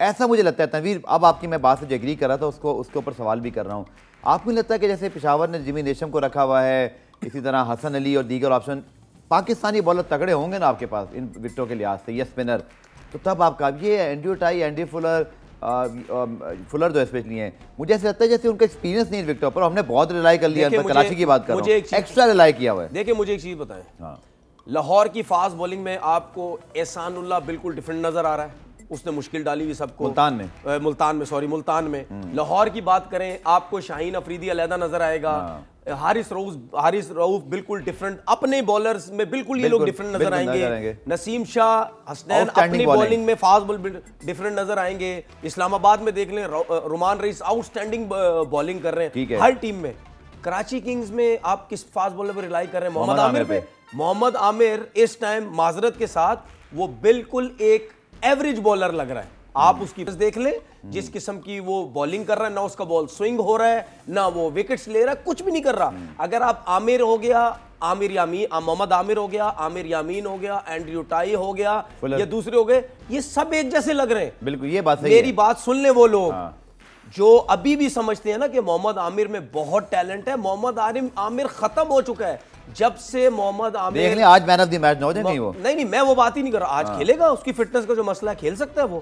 ऐसा मुझे लगता है तनवीर अब आपकी मैं बात से जो एग्री कर रहा था उसको उसके ऊपर सवाल भी कर रहा हूँ आपको लगता है कि जैसे पिशावर ने जिमी रेशम को रखा हुआ है इसी तरह हसन अली और दीगर ऑप्शन पाकिस्तानी बॉलर तगड़े होंगे ना आपके पास इन विकटों के लिहाज से या स्पिनर तो तब आपका ये Andrew Tye Andre Fuller Fuller जो स्पेशली है मुझे ऐसा लगता है जैसे उनका एक्सपीरियंस नहीं विकटों पर हमने बहुत रिलाई कर लिया कराची की बात कर मुझे एक्स्ट्रा रिलाई किया हुआ है देखिए मुझे एक चीज़ बताएं हाँ। लाहौर की फास्ट बॉलिंग में आपको एहसानुल्ला बिल्कुल डिफरेंट नज़र आ रहा है उसने मुश्किल डाली हुई सबको मुल्तान में मुल्तान में सॉरी मुल्तान में हम्म। लाहौर की बात करें आपको शाहीन अफरीदी अलहदा नजर आएगा हाँ। हारिस रऊफ हारिस रऊफ बिल्कुल डिफरेंट अपने बॉलर्स में बिल्कुल ये लोग डिफरेंट नजर आएंगे नसीम शाह हसनैन अपनी बॉलिंग में फास्ट बॉल डिफरेंट नजर आएंगे इस्लामाबाद में देख लें रोमान रईस आउटस्टैंडिंग बॉलिंग कर रहे हैं हर टीम में कराची किंग्स में आप किस फास्ट बॉलर पर रिलाई कर रहे हैं मोहम्मद आमिर पे मोहम्मद आमिर इस टाइम माजरत के साथ वो बिल्कुल एक एवरेज बॉलर लग रहा है आप उसकी देख ले जिस किस्म की वो बॉलिंग कर रहा है ना उसका बॉल स्विंग हो रहा है ना वो विकेट्स ले रहा है कुछ भी नहीं कर रहा अगर आप आमिर हो गया आमिर यामी मोहम्मद आमिर हो गया आमिर यामीन हो गया एंड्रयू टाई हो गया ये दूसरे हो गए ये सब एक जैसे लग रहे हैं बिल्कुल ये बात मेरी बात सुन ले वो लोग हाँ। जो अभी भी समझते हैं ना कि मोहम्मद आमिर में बहुत टैलेंट है मोहम्मद आमिर खत्म हो चुका है जब से मोहम्मद आमिर आज मैन ऑफ द मैच नहीं वो नहीं नहीं मैं वो बात ही नहीं कर रहा आज हाँ। खेलेगा उसकी फिटनेस का जो मसला है खेल सकता है वो